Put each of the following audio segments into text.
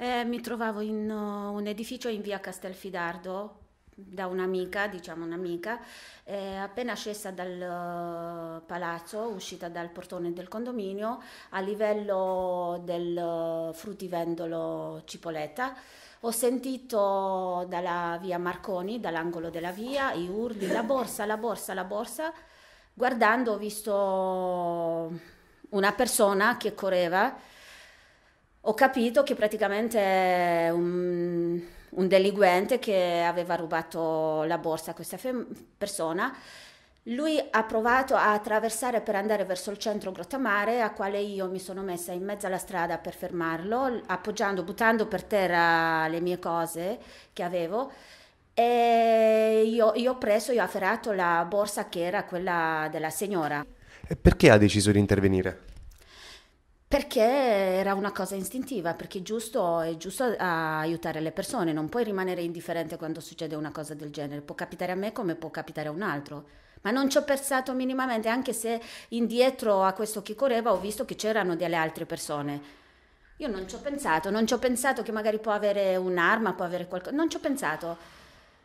Eh, mi trovavo in uh, un edificio in via Castelfidardo da un'amica, diciamo un'amica, eh, appena scesa dal uh, palazzo, uscita dal portone del condominio, a livello del uh, eh, fruttivendolo Cipoletta, ho sentito dalla via Marconi, dall'angolo della via, i urli, la borsa, la borsa, la borsa. Guardando ho visto una persona che correva, ho capito che praticamente è un, un delinquente che aveva rubato la borsa a questa fem- persona. Lui ha provato a attraversare per andare verso il centro Grottamare, a quale io mi sono messa in mezzo alla strada per fermarlo, appoggiando, buttando per terra le mie cose che avevo. E io, io ho preso, io ho afferrato la borsa che era quella della signora. E perché ha deciso di intervenire? Perché era una cosa istintiva, perché giusto, è giusto eh, aiutare le persone, non puoi rimanere indifferente quando succede una cosa del genere, può capitare a me come può capitare a un altro. Ma non ci ho pensato minimamente, anche se indietro a questo che correva ho visto che c'erano delle altre persone. Io non ci ho pensato, non ci ho pensato che magari può avere un'arma, può avere qualcosa, non ci ho pensato.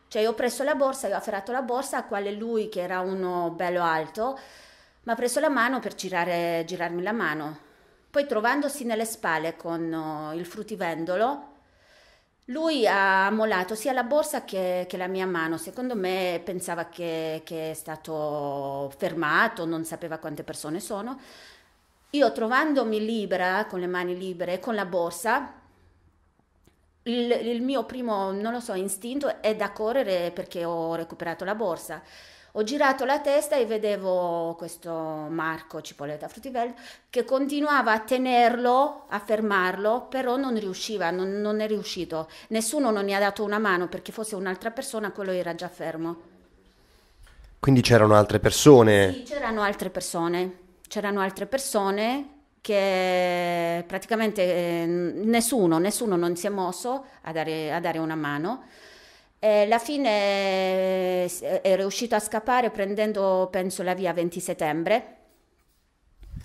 Cioè io ho preso la borsa, io ho afferrato la borsa a quale lui, che era uno bello alto, mi ha preso la mano per girare, girarmi la mano poi trovandosi nelle spalle con oh, il fruttivendolo, lui ha mollato sia la borsa che, che, la mia mano. Secondo me pensava che, che è stato fermato, non sapeva quante persone sono. Io trovandomi libera, con le mani libere, con la borsa, il, il, mio primo, non lo so, istinto è da correre perché ho recuperato la borsa ho girato la testa e vedevo questo Marco Cipolletta Frutivello che continuava a tenerlo, a fermarlo, però non riusciva, non, non è riuscito. Nessuno non mi ha dato una mano perché fosse un'altra persona, quello era già fermo. Quindi c'erano altre persone? Sì, c'erano altre persone. C'erano altre persone che praticamente eh, nessuno, nessuno non si è mosso a dare, a dare una mano. E alla fine è riuscito a scappare prendendo, penso, la via 20 settembre.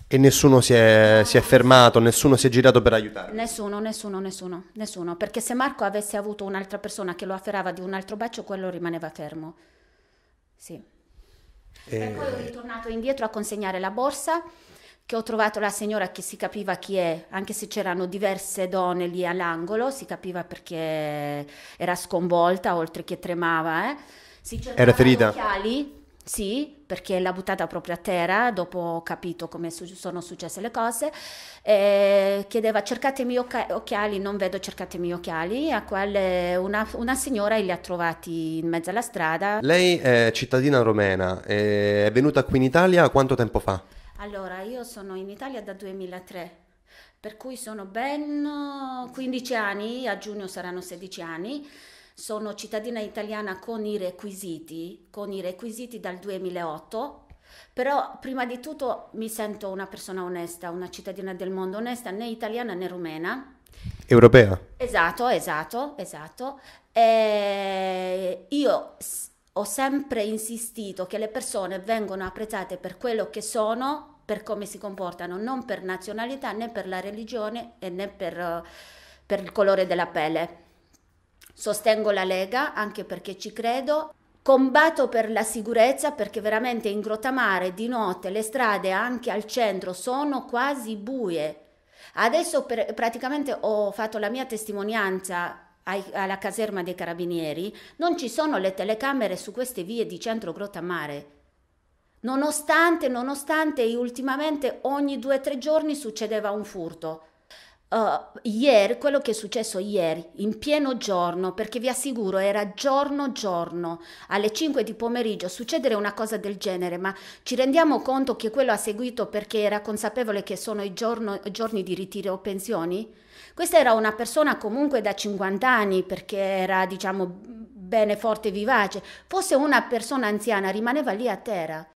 E nessuno si è, si è, fermato, nessuno si è girato per aiutare. Nessuno, nessuno, nessuno, nessuno. Perché se Marco avesse avuto un'altra persona che lo afferrava di un altro bacio, quello rimaneva fermo. Sì. E... Eh. e poi è ritornato indietro a consegnare la borsa che ho trovato la signora che si capiva chi è, anche se c'erano diverse donne lì all'angolo, si capiva perché era sconvolta, oltre che tremava. Eh. Si era ferita? Occhiali, sì, perché l'ha buttata proprio a terra, dopo ho capito come su- sono successe le cose, eh, chiedeva cercatemi oca- occhiali, non vedo cercatemi occhiali, a quale una, una, signora li ha trovati in mezzo alla strada. Lei è cittadina romena, è venuta qui in Italia quanto tempo fa? Allora, io sono in Italia da 2003, per cui sono ben 15 eh, anni, a giugno saranno 16 anni. Sono cittadina italiana con i requisiti, con i requisiti dal 2008. Però prima di tutto mi sento una persona onesta, una cittadina del mondo onesta, né italiana né rumena. Europea. Esatto, esatto, esatto. E eh, io ho sempre insistito che le persone vengono apprezzate per quello che sono, per come si comportano, non per nazionalità né per la religione né per, eh, per il colore della pelle. Sostengo la Lega anche perché ci credo combatto per la sicurezza perché veramente in Grotamare di notte le strade anche al centro sono quasi buie. Adesso per, praticamente ho fatto la mia testimonianza ai, alla caserma dei carabinieri, non ci sono le telecamere su queste vie di centro Grottamare. Nonostante, nonostante, ultimamente ogni due o tre giorni succedeva un furto. Uh, ieri, quello che è successo ieri, in pieno giorno, perché vi assicuro era giorno giorno, alle 5 di pomeriggio, succedere una cosa del genere, ma ci rendiamo conto che quello ha seguito perché era consapevole che sono i, giorno, i giorni di ritiro pensioni? Questa era una persona comunque da 50 anni perché era, diciamo, bene, forte e vivace. Fosse una persona anziana, rimaneva lì a terra.